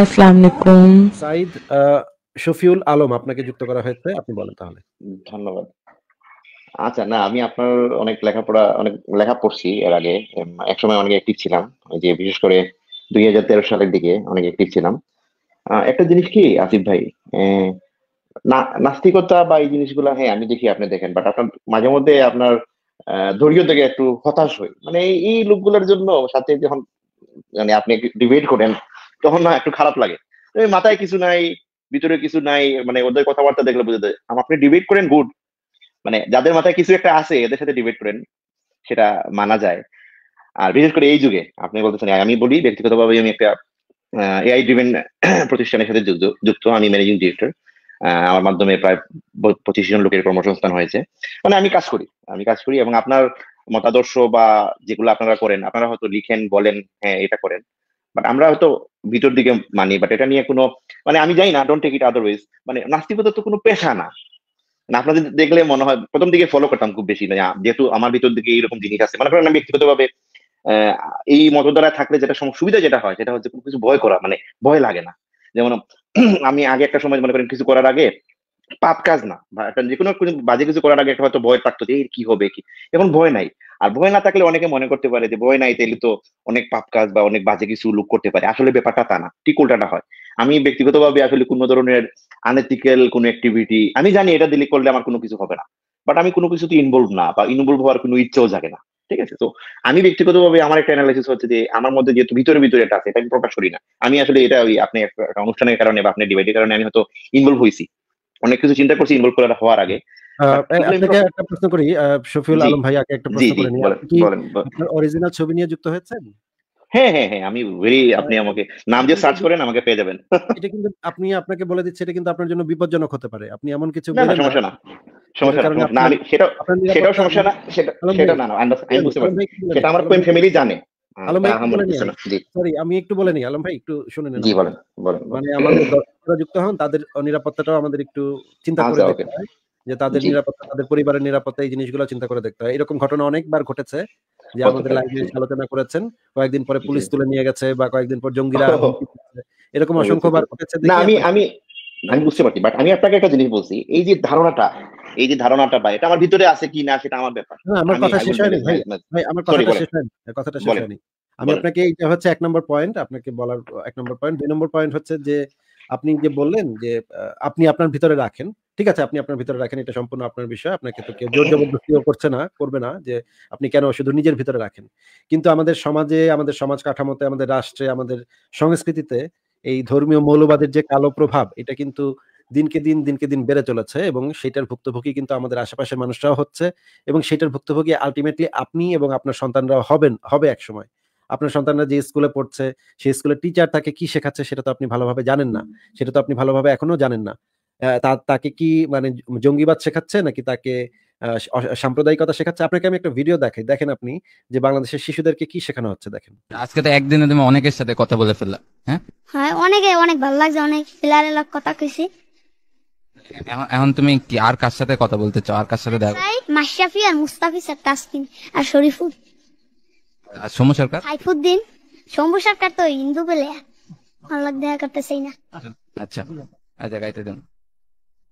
আসসালামু সাইদ শফিউল আলম আপনাকে যুক্ত করা হয়েছে আপনি বলেন তাহলে ধন্যবাদ আচ্ছা না আমি আপনার অনেক লেখাপড়া অনেক লেখা পড়ছি এর আগে একসময় অনেক অ্যাক্টিভ ছিলাম যে বিশেষ করে দুই হাজার তেরো সালের দিকে অনেক অ্যাক্টিভ ছিলাম একটা জিনিস কি আসিফ ভাই নাস্তিকতা বা এই জিনিসগুলো হ্যাঁ আমি দেখি আপনি দেখেন বাট আপনার মাঝে মধ্যে আপনার ধৈর্য থেকে একটু হতাশ হই মানে এই লোকগুলোর জন্য সাথে যখন মানে আপনি ডিবেট করেন তখন না একটু খারাপ লাগে মাথায় কিছু নাই ভিতরে কিছু নাই মানে ওদের কথাবার্তা দেখলে বুঝতে আপনি ডিবেট করেন গুড মানে যাদের মাথায় কিছু একটা আছে এদের সাথে ডিবেট করেন সেটা মানা যায় আর বিশেষ করে এই যুগে আপনি বলতেছেন আমি বলি ব্যক্তিগতভাবে আমি একটা এআই ড্রিভেন প্রতিষ্ঠানের সাথে যুক্ত আমি ম্যানেজিং ডিরেক্টর আমার মাধ্যমে প্রায় পঁচিশ জন লোকের কর্মসংস্থান হয়েছে মানে আমি কাজ করি আমি কাজ করি এবং আপনার মতাদর্শ বা যেগুলো আপনারা করেন আপনারা হয়তো লিখেন বলেন হ্যাঁ এটা করেন বাট আমরা হয়তো ভিতর দিকে মানি বাট এটা নিয়ে কোনো মানে আমি জানি না ডোন্ট টেক ইট আদারওয়াইজ মানে নাস্তিকতা তো কোনো পেশা না মানে আপনাদের দেখলে মনে হয় প্রথম দিকে ফলো করতাম খুব বেশি মানে যেহেতু আমার ভিতর দিকে এইরকম জিনিস আছে মানে করেন আমি ভাবে এই দ্বারা থাকলে যেটা সুবিধা যেটা হয় সেটা হচ্ছে কোনো কিছু ভয় করা মানে ভয় লাগে না যেমন আমি আগে একটা সময় মনে করেন কিছু করার আগে পাপ কাজ না একটা যে কোনো বাজে কিছু করার আগে একটা হয়তো ভয় থাকতো যে কি হবে কি এখন ভয় নাই আর ভয় না থাকলে অনেকে মনে করতে পারে যে ভয় নাই তাইলে তো অনেক পাপ কাজ বা অনেক বাজে কিছু লোক করতে পারে আসলে ব্যাপারটা তা না ঠিক উল্টাটা হয় আমি ব্যক্তিগতভাবে আসলে কোনো ধরনের আনএথিক্যাল কোনো অ্যাক্টিভিটি আমি জানি এটা দিলে করলে আমার কোনো কিছু হবে না বাট আমি কোনো কিছুতে ইনভলভ না বা ইনভলভ হওয়ার কোনো ইচ্ছেও জাগে না ঠিক আছে তো আমি ব্যক্তিগতভাবে আমার একটা অ্যানালাইসিস হচ্ছে যে আমার মধ্যে যেহেতু ভিতরে ভিতরে এটা আছে এটা আমি প্রকাশ করি না আমি আসলে এটা ওই আপনি একটা অনুষ্ঠানের কারণে বা আপনার ডিভাইডের কারণে আমি হয়তো ইনভলভ হয়েছি অনেক কিছু চিন্তা করছি ইনভলভ করা হওয়ার আগে হ্যাঁ, আপনাকে একটা প্রশ্ন করি শফিউল আলম ভাই আগে একটা প্রশ্ন করে অরিজিনাল ছবি নিয়ে যুক্ত হয়েছেন হ্যাঁ হ্যাঁ হ্যাঁ আমি ভেরি আচ্ছা। আপনি আমাকে নাম দিয়ে সার্চ করেন আমাকে পেয়ে যাবেন এটা কিন্তু আপনি আপনাকে বলে দিচ্ছি এটা কিন্তু আপনার জন্য বিপজ্জনক হতে পারে আপনি এমন কিছু না সমস্যা না সমস্যা না বুঝতে পারছি জানে আলম ভাই সরি আমি একটু বলে নিই আলম ভাই একটু শুনে নিন জি মানে আমাদের যুক্ত হন তাদের নিরাপত্তাটাও আমাদের একটু চিন্তা আচ্ছা, করে দেখতে হয় যে তাদের নিরাপত্তা তাদের পরিবারের নিরাপত্তা এই জিনিসগুলো চিন্তা করে দেখতে হয় এরকম ঘটনা অনেকবার ঘটেছে যে আমাদের আলোচনা করেছেন কয়েকদিন পরে পুলিশ তুলে নিয়ে গেছে বা কয়েকদিন পর জঙ্গিরা এরকম অসংখ্যবার ঘটেছে না আমি আমি আমি বুঝতে পারছি বাট আমি আপনাকে একটা জিনিস বলছি এই যে ধারণাটা এই যে ধারণাটা বা এটা আমার ভিতরে আছে কি না সেটা আমার ব্যাপার না আমার কথা শেষ হয়নি ভাই হ্যাঁ, ভাই আমার কথাটা শেষ হয়নি কথাটা শেষ হয়নি আমি আপনাকে এটা হচ্ছে এক নম্বর পয়েন্ট আপনাকে বলার এক নম্বর পয়েন্ট দুই নম্বর পয়েন্ট হচ্ছে যে আপনি যে বললেন যে আপনি আপনার ভিতরে রাখেন ঠিক আছে আপনি আপনার ভিতরে রাখেন এটা সম্পূর্ণ আপনার বিষয় আপনাকে তো কেউ জোর জবরদস্তিও করছে না করবে না যে আপনি কেন শুধু নিজের ভিতরে রাখেন কিন্তু আমাদের সমাজে আমাদের সমাজ কাঠামোতে আমাদের রাষ্ট্রে আমাদের সংস্কৃতিতে এই ধর্মীয় মৌলবাদের যে কালো প্রভাব এটা কিন্তু দিনকে দিন দিনকে দিন বেড়ে চলেছে এবং সেটার ভুক্তভোগী কিন্তু আমাদের আশেপাশের মানুষরাও হচ্ছে এবং সেটার ভুক্তভোগী আলটিমেটলি আপনি এবং আপনার সন্তানরাও হবেন হবে এক সময় আপনার সন্তানরা যে স্কুলে পড়ছে সেই স্কুলের টিচার তাকে কি শেখাচ্ছে সেটা তো আপনি ভালোভাবে জানেন না সেটা তো আপনি ভালোভাবে এখনো জানেন না তাকে কি মানে জঙ্গিবাদ শেখাচ্ছে নাকি তাকে সাম্প্রদায়িকতা শেখাচ্ছে আপনাকে আমি একটা ভিডিও দেখাই দেখেন আপনি যে বাংলাদেশের শিশুদেরকে কি শেখানো হচ্ছে দেখেন আজকে তো একদিনে তুমি অনেকের সাথে কথা বলে ফেললাম হ্যাঁ হ্যাঁ অনেকে অনেক ভালো লাগছে অনেক ফিলারে লোক কথা কইছি এখন তুমি কি আর কার সাথে কথা বলতে চাও আর কার সাথে দেখো মাশরাফি আর মুস্তাফি আর তাসকিন আর শরীফুল আর সরকার সাইফুদ্দিন সরকার তো হিন্দু বলে আল্লাহ না আচ্ছা আচ্ছা গাইতে দেন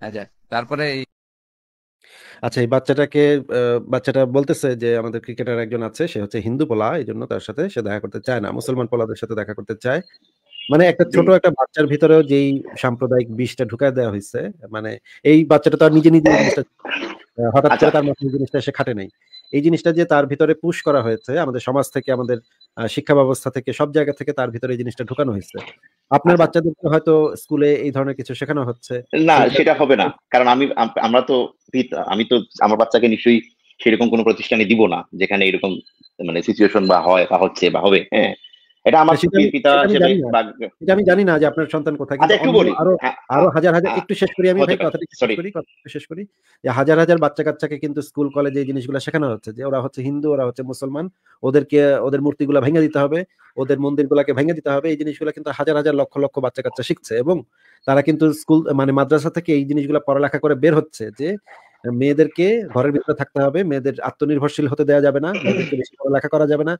আচ্ছা তারপরে আচ্ছা এই বাচ্চাটাকে বাচ্চাটা বলতেছে যে আমাদের ক্রিকেটার একজন আছে সে হচ্ছে হিন্দু পোলা এই জন্য তার সাথে সে দেখা করতে চায় না মুসলমান পোলাদের সাথে দেখা করতে চায় মানে একটা ছোট একটা বাচ্চার ভিতরেও যেই সাম্প্রদায়িক বিষটা ঢুকায় দেওয়া হয়েছে মানে এই বাচ্চাটা তো আর নিজে নিজে হঠাৎ আচ্ছা। করে তার মাথায় জিনিসটা সে খাটে নাই এই জিনিসটা যে তার ভিতরে পুশ করা হয়েছে আমাদের সমাজ থেকে আমাদের শিক্ষা ব্যবস্থা থেকে সব জায়গা থেকে তার ভিতরে এই জিনিসটা ঢুকানো হয়েছে আপনার আচ্ছা। বাচ্চাদেরকে হয়তো স্কুলে এই ধরনের কিছু শেখানো হচ্ছে না সেটা হবে না কারণ আমি আমরা তো আমি তো আমার বাচ্চাকে নিশ্চয়ই সেরকম কোনো প্রতিষ্ঠানে দিব না যেখানে এরকম মানে সিচুয়েশন বা হয় বা হচ্ছে বা হবে হ্যাঁ এটা আমার পিতা হিসেবে আমি জানি না যে আপনার সন্তান কোথায় আচ্ছা, একটু বলি আরো হ্যাঁ, আরো হাজার হাজার হ্যাঁ, একটু শেষ করি আমি ভাই শেষ করি শেষ করি যে হাজার হাজার বাচ্চা কাচ্চাকে কিন্তু স্কুল কলেজে এই জিনিসগুলো শেখানো হচ্ছে যে ওরা হচ্ছে হিন্দু ওরা হচ্ছে মুসলমান ওদেরকে ওদের মূর্তিগুলো ভেঙে দিতে হবে ওদের মন্দিরগুলোকে ভেঙে দিতে হবে এই জিনিসগুলো কিন্তু হাজার হাজার লক্ষ লক্ষ বাচ্চা কাচ্চা শিখছে এবং তারা কিন্তু স্কুল মানে মাদ্রাসা থেকে এই জিনিসগুলো পড়ালেখা করে বের হচ্ছে যে মেয়েদেরকে ঘরের ভিতরে থাকতে হবে মেয়েদের আত্মনির্ভরশীল হতে দেওয়া যাবে না মেয়েদেরকে বেশি পড়ালেখা করা যাবে না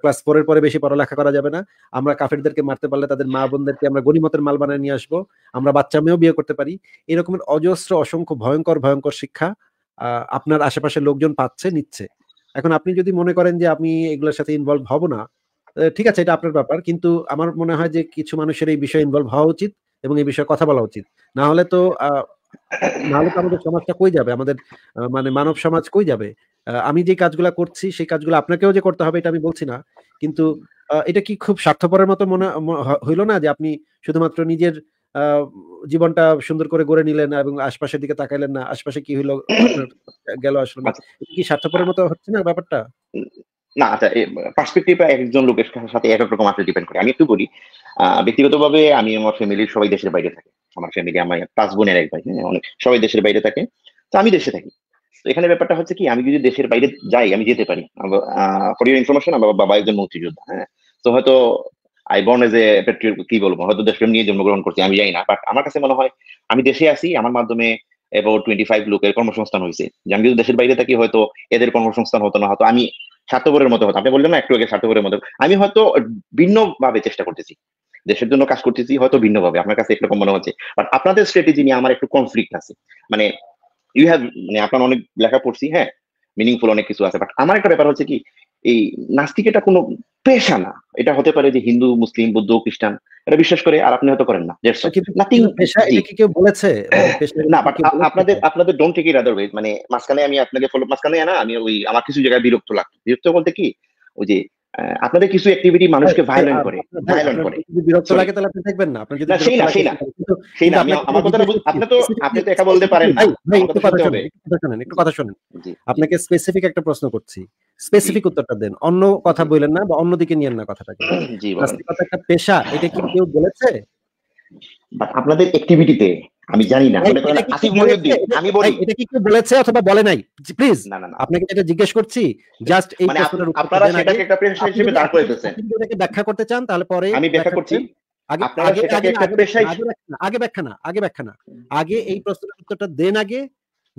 ক্লাস ফোরের পরে বেশি পড়ালেখা করা যাবে না আমরা কাফেরদেরকে মারতে পারলে তাদের মা বোনদেরকে আমরা গণিমতের মাল বানিয়ে নিয়ে আসবো আমরা বাচ্চা মেয়েও বিয়ে করতে পারি এরকমের অজস্র অসংখ্য ভয়ঙ্কর ভয়ঙ্কর শিক্ষা আপনার আশেপাশে লোকজন পাচ্ছে নিচ্ছে এখন আপনি যদি মনে করেন যে আমি এগুলোর সাথে ইনভলভ হব না ঠিক আছে এটা আপনার ব্যাপার কিন্তু আমার মনে হয় যে কিছু মানুষের এই বিষয়ে ইনভলভ হওয়া উচিত এবং এই বিষয়ে কথা বলা উচিত না হলে তো নাহলে তো আমাদের সমাজটা কই যাবে আমাদের মানে মানব সমাজ কই যাবে আমি যে কাজগুলো করছি সেই কাজগুলো আপনাকেও যে করতে হবে এটা আমি বলছি না কিন্তু এটা কি খুব স্বার্থপরের মতো মনে হইলো না যে আপনি শুধুমাত্র নিজের জীবনটা সুন্দর করে গড়ে নিলেন এবং আশপাশের দিকে তাকাইলেন না আশপাশে কি হইলো গেল আসলে মানে? কি স্বার্থপরের মতো হচ্ছে না ব্যাপারটা না পার্সপেক্টিভ আচ্ছা, একজন লোকের সাথে এক এক রকম আসলে ডিপেন্ড করে আমি একটু বলি ব্যক্তিগতভাবে আমি আমার ফ্যামিলির সবাই দেশের বাইরে থাকে আমার ফ্যামিলি আমার পাঁচ বোনের এক ভাই হ্যাঁ অনেক সবাই দেশের বাইরে থাকে তো আমি দেশে থাকি তো এখানে ব্যাপারটা হচ্ছে কি আমি যদি দেশের বাইরে যাই আমি যেতে পারি ফর ইউর ইনফরমেশন আমার বাবা একজন মুক্তিযোদ্ধা হ্যাঁ তো হয়তো আই বর্ন এজ এ কি বলবো হয়তো দেশপ্রেম নিয়ে জন্মগ্রহণ করছি আমি যাই না বাট আমার কাছে মনে হয় আমি দেশে আসি আমার মাধ্যমে এবার টোয়েন্টি ফাইভ লোকের কর্মসংস্থান হয়েছে যে আমি যদি দেশের বাইরে থাকি হয়তো এদের কর্মসংস্থান হতো না হয়তো আমি স্বার্থপরের মতো হতো আপনি বললেন না একটু আগে স্বার্থপরের মতো আমি হয়তো ভিন্নভাবে চেষ্টা করতেছি দেশের জন্য কাজ করতেছি হয়তো ভিন্নভাবে আপনার কাছে একরকম মনে হচ্ছে বাট আপনাদের স্ট্র্যাটেজি নিয়ে আমার একটু কনফ্লিক্ট আছে মানে ইউ হ্যাভ মানে আপনার অনেক লেখা পড়ছি হ্যাঁ মিনিংফুল অনেক কিছু আছে বাট আমার একটা ব্যাপার হচ্ছে কি এই নাস্তিক এটা কোনো পেশা না এটা হতে পারে যে হিন্দু মুসলিম বৌদ্ধ খ্রিস্টান এটা বিশ্বাস করে আর আপনি হয়তো করেন না পেশা বলেছে না আপনাদের আপনাদের ডোন্ট টেক ইট আদারওয়াইজ মানে মাঝখানে আমি আপনাকে ফলো মাঝখানে না আমি ওই আমার কিছু জায়গায় বিরক্ত লাগতো বিরক্ত বলতে কি ওই যে আপনাদের কিছু অ্যাক্টিভিটি মানুষকে ভায়োলেন্ট হ্যাঁ, করে ভায়োলেন্ট করে বিরক্ত লাগে তাহলে আপনি দেখবেন না আপনি যদি সেই না সেই না সেই না আমার কথা আপনি তো আপনি তো একা বলতে পারেন না একটু কথা শুনেন একটু কথা শুনেন আপনাকে স্পেসিফিক একটা প্রশ্ন করছি স্পেসিফিক উত্তরটা দেন অন্য কথা বলেন না বা অন্য দিকে নিয়েন না কথাটাকে জি কথা একটা পেশা এটা কি কেউ বলেছে বাট আপনাদের অ্যাক্টিভিটিতে আমি জানি না মনে করেন আসিফ মহিউদ্দিন আমি বলি এটা কি কেউ বলেছে অথবা বলে নাই প্লিজ না না আপনাকে যেটা জিজ্ঞেস করছি জাস্ট মানে এই মানে আপনারা সেটাকে একটা পেশা হিসেবে দাঁড় করে দিয়েছেন এটাকে ব্যাখ্যা করতে চান তাহলে পরে আমি ব্যাখ্যা করছি আগে আপনারা সেটাকে একটা হিসেবে আগে ব্যাখ্যা না আগে ব্যাখ্যা না আগে এই প্রশ্নের উত্তরটা দেন আগে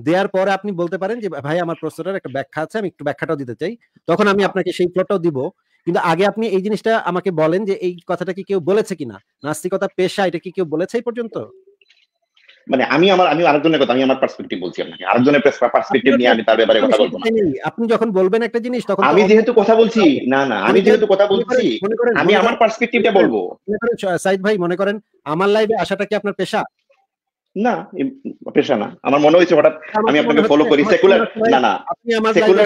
দেওয়ার পরে আপনি বলতে পারেন যে ভাই আমার প্রশ্নটার একটা ব্যাখ্যা আছে আমি একটু ব্যাখ্যাটাও দিতে চাই তখন আমি আপনাকে সেই প্লটটাও দিব কিন্তু আগে আপনি এই জিনিসটা আমাকে বলেন যে এই কথাটা কি কেউ বলেছে কিনা নাস্তিকতা পেশা এটা কি কেউ বলেছে এই পর্যন্ত মানে আমি আমার আমি আরেকজনের কথা আমি আমার পার্সপেক্টিভ বলছি আপনাকে আরেকজনের পার্সপেক্টিভ নিয়ে আমি তার ব্যাপারে কথা বলবো না আপনি যখন বলবেন একটা জিনিস তখন আমি যেহেতু কথা বলছি না না আমি যেহেতু কথা বলছি আমি আমার পার্সপেক্টিভটা বলবো সাইদ ভাই মনে করেন আমার লাইভে আসাটা কি আপনার পেশা না পেশা না আমার মনে হয়েছে হঠাৎ আমি আপনাকে ফলো করি সেকুলার না না আপনি আমার সেকুলার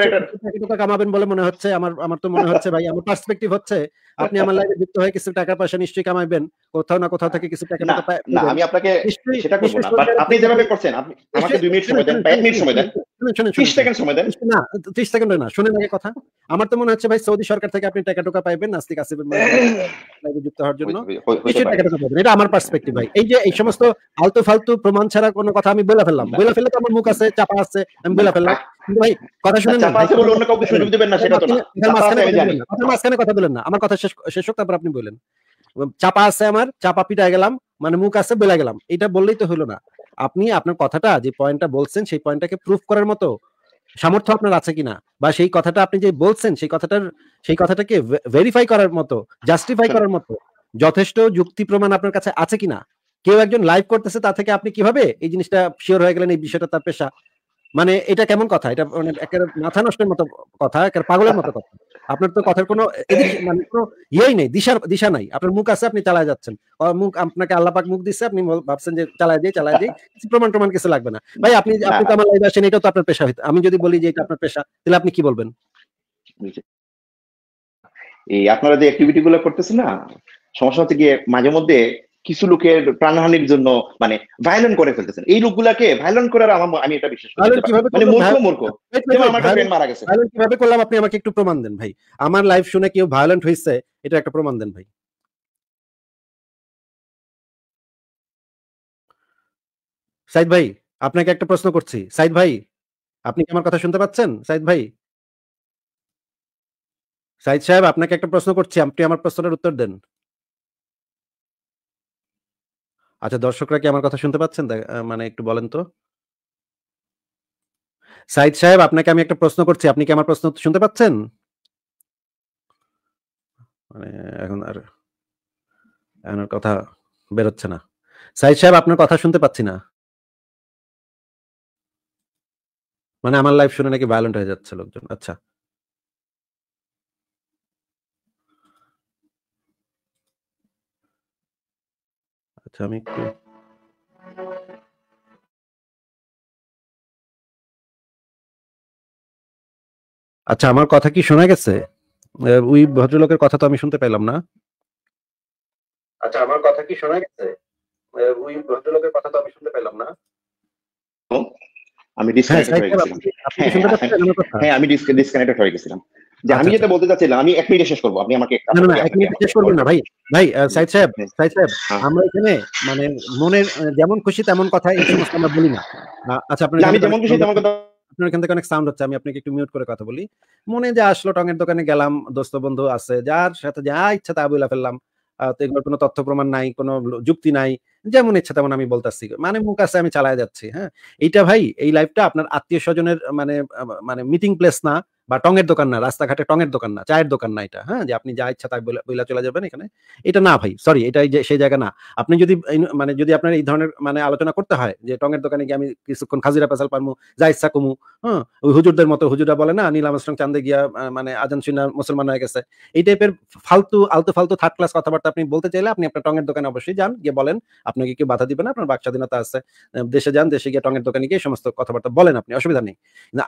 টাকা কামাবেন বলে মনে হচ্ছে আমার আমার তো মনে হচ্ছে ভাই আমার পার্সপেক্টিভ হচ্ছে আপনি আমার লাইফে যুক্ত হয়ে কিছু টাকা পয়সা নিশ্চয়ই কামাবেন কোথাও না কোথাও থেকে কিছু টাকা না আমি আপনাকে সেটা করব না বাট আপনি যেভাবে করছেন আপনি আমাকে 2 মিনিট সময় দেন 5 মিনিট সময় দেন ত্রিশ সেকেন্ড না শুনে কথা আমার তো মনে হচ্ছে ভাই সৌদি সরকার থেকে আপনি টাকা টোকা পাইবেন নাস্তিক যুক্ত হওয়ার জন্য এটা আমার পার্সপেক্টিভ ভাই এই যে এই সমস্ত আলতু ফালতু প্রমাণ ছাড়া কোনো কথা আমি বলে ফেললাম বলে ফেললে তো আমার মুখ আছে চাপা আছে আমি বলে ফেললাম আচ্ছা। ভাই কথা আচ্ছা, আচ্ছা, মাঝখানে কথা বলেন না আমার কথা শেষ হোক তারপর আপনি বলেন চাপা আছে আমার চাপা পিটায় গেলাম মানে মুখ আছে বেলা গেলাম এটা বললেই তো হলো না আপনি আপনার কথাটা যে পয়েন্টটা বলছেন সেই পয়েন্টটাকে প্রুফ করার মতো সামর্থ্য আপনার আছে কিনা বা সেই কথাটা আপনি যে বলছেন সেই কথাটার সেই কথাটাকে ভেরিফাই করার মতো জাস্টিফাই করার মতো যথেষ্ট যুক্তি প্রমাণ আপনার কাছে আছে কিনা কেউ একজন লাইভ করতেছে তা থেকে আপনি কিভাবে এই জিনিসটা শিওর হয়ে গেলেন এই বিষয়টা তার পেশা মানে এটা কেমন কথা এটা মানে একটা মাথা নষ্টের মতো কথা একটা পাগলের মতো কথা আপনার তো কথার কোনো মানে কোনো ইয়েই নেই দিশার দিশা নাই আপনার মুখ আছে আপনি চালায় যাচ্ছেন মুখ আপনাকে আল্লাপাক মুখ দিচ্ছে আপনি ভাবছেন যে চালায় যাই চালায় যাই প্রমাণ প্রমাণ কিছু লাগবে না ভাই আপনি আপনি তো আমার লাইভ আসেন এটা তো আপনার পেশা হইতো আমি যদি বলি যে এটা আপনার পেশা তাহলে আপনি কি বলবেন এই আপনারা যে অ্যাক্টিভিটি গুলো করতেছেন না সমস্যা হচ্ছে গিয়ে মাঝে মধ্যে কিছু লোকের প্রাণহানির জন্য মানে ভায়োলেন করে ফেলতেছেন এই লোকগুলাকে ভায়োলেন করার আমার আমি এটা বিশ্বাস মানে মূর্খ মূর্খ মারা গেছে কিভাবে করলাম আপনি আমাকে একটু প্রমাণ দেন ভাই আমার লাইফ শুনে কেউ ভায়োলেন্ট হয়েছে এটা একটা প্রমাণ দেন ভাই সাইদ ভাই আপনাকে একটা প্রশ্ন করছি সাইদ ভাই আপনি কি আমার কথা শুনতে পাচ্ছেন সাইদ ভাই সাইদ সাহেব আপনাকে একটা প্রশ্ন করছি আপনি আমার প্রশ্নের উত্তর দেন আচ্ছা দর্শকরা কি আমার কথা শুনতে পাচ্ছেন মানে একটু বলেন তো সাইদ সাহেব আপনাকে আমি একটা প্রশ্ন করছি আপনি কি আমার প্রশ্ন শুনতে পাচ্ছেন মানে এখন আর এখন কথা বেরোচ্ছে না সাইদ সাহেব আপনার কথা শুনতে পাচ্ছি না মানে আমার লাইফ শুনে নাকি ভায়োলেন্ট হয়ে যাচ্ছে লোকজন আচ্ছা হচ্ছে আমি আচ্ছা আমার কথা কি শোনা গেছে ওই ভদ্রলোকের কথা তো আমি শুনতে পেলাম না আচ্ছা আমার কথা কি শোনা গেছে ওই ভদ্রলোকের কথা তো আমি শুনতে পেলাম না আমি হ্যাঁ, হ্যাঁ, হয়ে গেছিলাম হ্যাঁ, হ্যাঁ আমি ডিসকানেক্টেড হয়ে গেছিলাম যে আমি আচ্ছা, যেটা আচ্ছা। বলতে চাচ্ছিলাম আমি এক মিনিটে শেষ করবো আপনি আমাকে না না এক মিনিটে শেষ করবেন না ভাই ভাই সাইদ সাহেব সাইদ সাহেব আমরা এখানে মানে মনের যেমন খুশি তেমন কথা এই সমস্ত আমরা বলি না আচ্ছা আপনি আমি যেমন খুশি তেমন কথা আপনার এখান থেকে অনেক সাউন্ড হচ্ছে আমি আপনাকে একটু মিউট করে কথা বলি মনে যে আসলো টঙের দোকানে গেলাম দোস্ত বন্ধু আছে যার সাথে যা ইচ্ছা তা বইলা ফেললাম এগুলোর কোনো তথ্য প্রমাণ নাই কোনো যুক্তি নাই যেমন ইচ্ছা তেমন আমি বলতেছি মানে মুখ আছে আমি চালায় যাচ্ছি হ্যাঁ এইটা ভাই এই লাইফটা আপনার আত্মীয় স্বজনের মানে মানে মিটিং প্লেস না বা টঙের দোকান না রাস্তাঘাটে টঙের দোকান না চায়ের দোকান না এটা হ্যাঁ যে আপনি যা ইচ্ছা তাই বইলা চলে যাবেন এখানে এটা না ভাই সরি এটা সেই জায়গা না আপনি যদি মানে যদি আপনার এই ধরনের মানে আলোচনা করতে হয় যে টঙের দোকানে গিয়ে আমি কিছুক্ষণ খাজিরা পেশাল পারমু যা ইচ্ছা কমু হ্যাঁ ওই হুজুরদের মতো হুজুরা বলে না নীল আমস্ট্রং চান্দে গিয়া মানে আজান সিনা মুসলমান হয়ে গেছে এই টাইপের ফালতু আলতু ফালতু থার্ড ক্লাস কথাবার্তা আপনি বলতে চাইলে আপনি আপনার টঙের দোকানে অবশ্যই যান গিয়ে বলেন আপনাকে কেউ বাধা দিবে না আপনার বাক স্বাধীনতা আছে দেশে যান দেশে গিয়ে টঙের দোকানে গিয়ে সমস্ত কথাবার্তা বলেন আপনি অসুবিধা নেই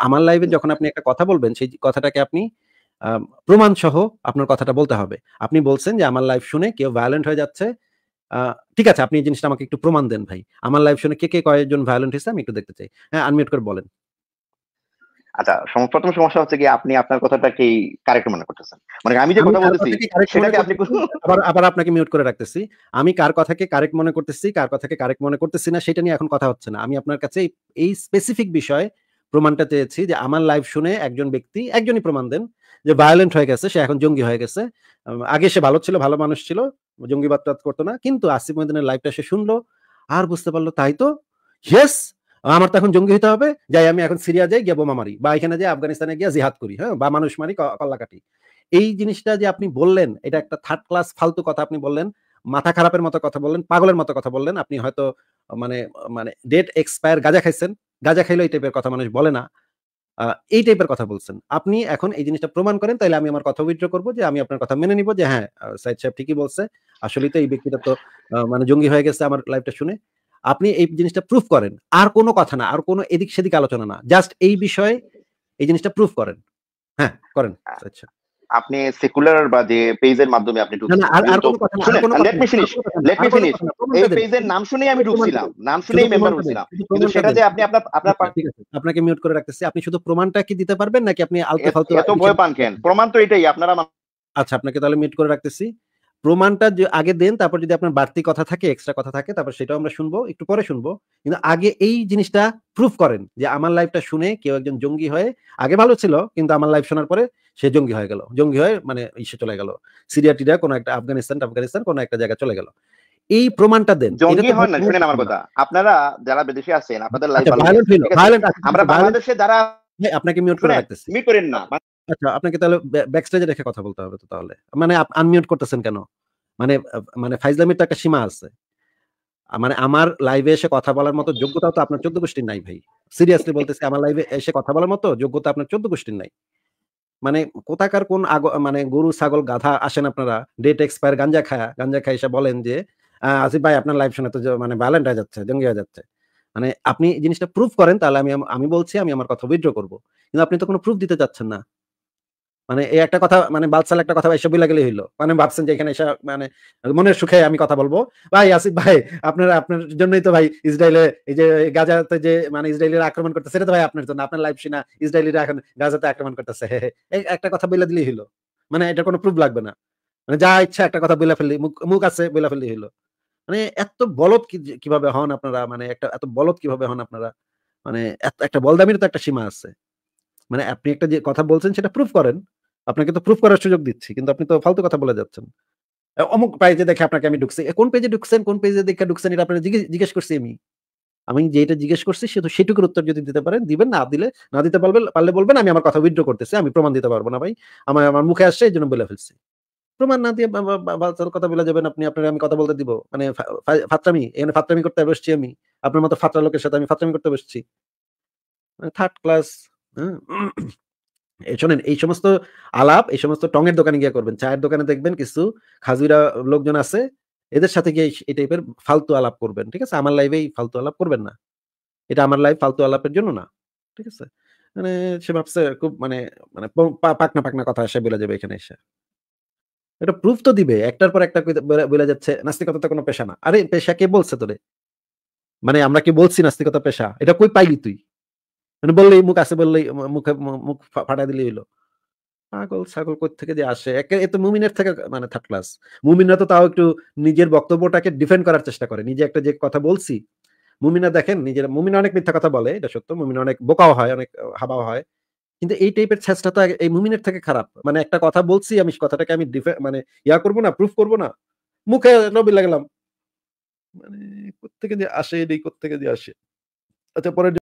আমার লাইফে যখন আপনি একটা কথা বলবেন সেই কথাটাকে আপনি প্রমাণ সহ আপনার কথাটা বলতে হবে আপনি বলছেন যে আমার লাইফ শুনে কেউ ভায়োলেন্ট হয়ে যাচ্ছে ঠিক আছে আপনি এই জিনিসটা আমাকে একটু প্রমাণ দেন ভাই আমার লাইফ শুনে কে কে কয়েকজন ভায়োলেন্ট হয়েছে আমি একটু দেখতে চাই হ্যাঁ আনমিউট করে বলেন আচ্ছা প্রথম সমস্যা হচ্ছে কি আপনি আপনার কারেক্ট মনে করতেছেন মানে আমি যে কথা বলতেছি সেটাকে আপনি আবার আবার আপনাকে মিউট করে রাখতেছি আমি কার কথাকে কারেক্ট মনে করতেছি কার কথাকে কারেক্ট মনে করতেছি না সেটা নিয়ে এখন কথা হচ্ছে না আমি আপনার কাছে এই স্পেসিফিক বিষয়ে প্রমাণটা চেয়েছি যে আমার লাইভ শুনে একজন ব্যক্তি একজনই প্রমাণ দেন যে ভায়োলেন্ট হয়ে গেছে সে এখন জঙ্গি হয়ে গেছে আগে সে ভালো ছিল ভালো মানুষ ছিল জঙ্গিবাদ করতো না কিন্তু আসিফ মহিদিনের লাইভটা সে শুনলো আর বুঝতে পারলো তাই তো ইয়েস আমার তো এখন জঙ্গি হতে হবে যাই আমি এখন সিরিয়া যাই গিয়ে বোমা মারি বা এখানে যাই আফগানিস্তানে গিয়ে জিহাদ করি হ্যাঁ বা মানুষ মারি কল্লাকাটি এই জিনিসটা যে আপনি বললেন এটা একটা থার্ড ক্লাস ফালতু কথা আপনি বললেন মাথা খারাপের মতো কথা বললেন পাগলের মতো কথা বললেন আপনি হয়তো মানে মানে ডেট এক্সপায়ার গাজা খাইছেন গাঁজা খাইলো এই টাইপের কথা মানুষ বলে না এই টাইপের কথা বলছেন আপনি এখন এই জিনিসটা প্রমাণ করেন তাহলে আমি আমার কথা উইথড্র করবো যে আমি আপনার কথা মেনে নিব যে হ্যাঁ সাইদ সাহেব ঠিকই বলছে আসলে তো এই ব্যক্তিটা তো মানে জঙ্গি হয়ে গেছে আমার লাইফটা শুনে আপনি এই জিনিসটা প্রুফ করেন আর কোনো কথা না আর কোনো এদিক সেদিক আলোচনা না জাস্ট এই বিষয়ে এই জিনিসটা প্রুফ করেন হ্যাঁ করেন আচ্ছা আপনি সেকুলার বা যে পেজের মাধ্যমে আপনি লেট নাম শুনেই আমি ঢুকছিলাম নাম শুনেই মেম্বার হচ্ছিলাম কিন্তু সেটা যে আপনি আপনার আপনার আপনাকে মিউট করে রাখতেছি আপনি শুধু প্রমাণটা কি দিতে পারবেন নাকি আপনি আলতে ফালতু এত ভয় পান কেন প্রমাণ তো এটাই আপনারা আচ্ছা আপনাকে তাহলে মিউট করে রাখতেছি প্রমাণটা আগে দেন তারপর যদি আপনার বাড়তি কথা থাকে এক্সট্রা কথা থাকে তারপর সেটাও আমরা শুনবো একটু পরে শুনবো কিন্তু আগে এই জিনিসটা প্রুফ করেন যে আমার লাইফটা শুনে কেউ একজন জঙ্গি হয়ে আগে ভালো ছিল কিন্তু আমার লাইফ শোনার পরে সে জঙ্গি হয়ে গেল জঙ্গি হয়ে মানে সে চলে গেল সিরিয়া টিরিয়া কোনো একটা আফগানিস্তান আফগানিস্তান কোনো একটা জায়গায় চলে গেল এই প্রমাণটা দেন জঙ্গি হন না শুনেন আমার কথা আপনারা যারা বিদেশে আছেন আপনাদের আচ্ছা, লাইফ আমরা বাংলাদেশে যারা হ্যাঁ, আপনাকে মিউট করে রাখতেছি মিউট করেন না আচ্ছা, আচ্ছা আপনাকে তাহলে রেখে কথা বলতে হবে তো তাহলে মানে আনমিউট করতেছেন কেন মানে মানে ফাইজলামির তো একটা সীমা আছে মানে আমার লাইভে এসে কথা বলার মতো যোগ্যতা তো আপনার চোদ্দ গোষ্ঠীর নাই ভাই সিরিয়াসলি বলতেছি আমার লাইভে এসে কথা বলার মতো যোগ্যতা আপনার চোদ্দ গোষ্ঠীর নাই মানে কোথাকার কোন মানে গরু ছাগল গাধা আসেন আপনারা ডেট এক্সপায়ার গাঞ্জা খায়া গাঞ্জা খায় এসে বলেন যে আসিফ ভাই আপনার লাইফ শোনা তো মানে ভায়োলেন্ট হয়ে যাচ্ছে জঙ্গি হয়ে যাচ্ছে মানে আপনি জিনিসটা প্রুফ করেন তাহলে আমি আমি বলছি আমি আমার কথা উইথড্র করবো কিন্তু আপনি তো কোনো প্রুফ দিতে চাচ্ছেন না মানে এই একটা কথা মানে বাদশাল একটা কথা এসব বুঝলা হইলো মানে ভাবছেন যে এখানে এসে মানে মনের সুখে আমি কথা বলবো ভাই আসিফ ভাই আপনার আপনার জন্যই তো ভাই ইসরায়েলের এই যে গাজাতে যে মানে ইসরায়েলের আক্রমণ করতেছে এটা তো ভাই আপনার জন্য আপনার লাইফ সিনা ইসরায়েলের এখন গাজাতে আক্রমণ করতেছে একটা কথা বলে দিলেই হইলো মানে এটা কোনো প্রুফ লাগবে না মানে যা ইচ্ছা একটা কথা বলে ফেললি মুখ মুখ আছে বলে ফেললি হইলো মানে এত বলদ কিভাবে হন আপনারা মানে একটা এত বলদ কিভাবে হন আপনারা মানে একটা বলদামির তো একটা সীমা আছে মানে আপনি একটা যে কথা বলছেন সেটা প্রুফ করেন আপনাকে তো প্রুফ করার সুযোগ দিচ্ছি কিন্তু আপনি তো ফালতু কথা বলে যাচ্ছেন অমুক পেজে দেখে আপনাকে আমি ঢুকছি কোন পেজে ঢুকছেন কোন পেজে দেখে ঢুকছেন এটা আপনার জিজ্ঞেস করছি আমি আমি যেটা জিজ্ঞেস করছি সে তো সেটুকুর উত্তর যদি দিতে পারেন দিবেন না দিলে না দিতে পারবে পারলে বলবেন আমি আমার কথা উইথড্র করতেছি আমি প্রমাণ দিতে পারবো না ভাই আমার আমার মুখে আসছে এই জন্য বলে ফেলছি প্রমাণ না দিয়ে কথা বলে যাবেন আপনি আপনার আমি কথা বলতে দিব মানে ফাত্রামি এখানে ফাত্রামি করতে বসছি আমি আপনার মতো ফাত্রা লোকের সাথে আমি ফাত্রামি করতে বসছি থার্ড মানে ক্লাস হ্যাঁ শোনেন এই সমস্ত আলাপ এই সমস্ত টঙের দোকানে গিয়ে করবেন চায়ের দোকানে দেখবেন কিছু খাজুরা লোকজন আছে এদের সাথে গিয়ে এই টাইপের ফালতু আলাপ করবেন ঠিক আছে আমার লাইভে এই ফালতু আলাপ করবেন না এটা আমার লাইভ ফালতু আলাপের জন্য না ঠিক আছে মানে সে ভাবছে খুব মানে মানে পাকনা পাকনা কথা এসে বলে যাবে এখানে এসে এটা প্রুফ তো দিবে একটার পর একটা বলে যাচ্ছে নাস্তিকতা তো কোনো পেশা না আরে পেশা কে বলছে তোরে মানে আমরা কি বলছি নাস্তিকতা পেশা এটা কই পাইলি তুই মানে বললেই মুখ আছে বললেই মুখে মুখ ফাটা দিলেই হইলো পাগল ছাগল থেকে যে আসে একে এত মুমিনের থেকে মানে থার্ড ক্লাস মুমিনরা তো তাও একটু নিজের বক্তব্যটাকে ডিফেন্ড করার চেষ্টা করে নিজে একটা যে কথা বলছি মুমিনা দেখেন নিজের মুমিনা অনেক মিথ্যা কথা বলে এটা সত্য মুমিনা অনেক বোকাও হয় অনেক হাবাও হয় কিন্তু এই টাইপের চেষ্টা তো এই মুমিনের থেকে খারাপ মানে একটা কথা বলছি আমি কথাটাকে আমি মানে ইয়া করবো না প্রুফ করবো না মুখে নবী লাগলাম মানে কোথেকে যে আসে এটাই কোথেকে যে আসে আচ্ছা পরে